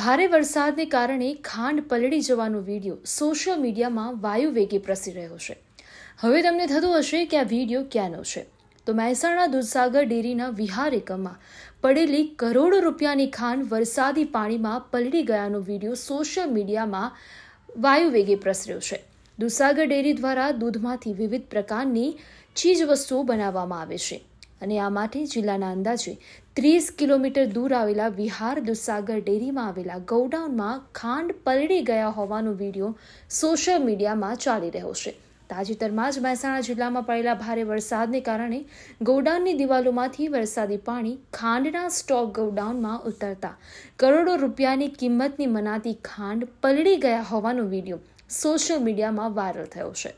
ભારે વરસાદને કારણે ખાંડ પલળી જવાનો વિડીયો સોશિયલ મીડિયામાં વાયુ વેગે પ્રસરી રહ્યો છે હવે તમને થતું હશે કે આ વિડીયો ક્યાંનો છે તો મહેસાણા દૂધસાગર ડેરીના વિહાર એકમમાં પડેલી કરોડો રૂપિયાની ખાંડ વરસાદી પાણીમાં પલળી ગયાનો વિડીયો સોશિયલ મીડિયામાં વાયુ વેગે પ્રસર્યો છે દૂધસાગર ડેરી દ્વારા દૂધમાંથી વિવિધ પ્રકારની ચીજવસ્તુઓ બનાવવામાં આવે છે અને આ માટે જિલ્લાના અંદાજે ત્રીસ કિલોમીટર દૂર આવેલા વિહાર દુધસાગર ડેરીમાં આવેલા ગોડાઉનમાં ખાંડ પલળી ગયા હોવાનો વિડીયો સોશિયલ મીડિયામાં ચાલી રહ્યો છે તાજેતરમાં જ મહેસાણા જિલ્લામાં પડેલા ભારે વરસાદને કારણે ગોડાઉનની દિવાલોમાંથી વરસાદી પાણી ખાંડના સ્ટોક ગોડાઉનમાં ઉતરતા કરોડો રૂપિયાની કિંમતની મનાતી ખાંડ પલળી ગયા હોવાનો વિડીયો સોશિયલ મીડિયામાં વાયરલ થયો છે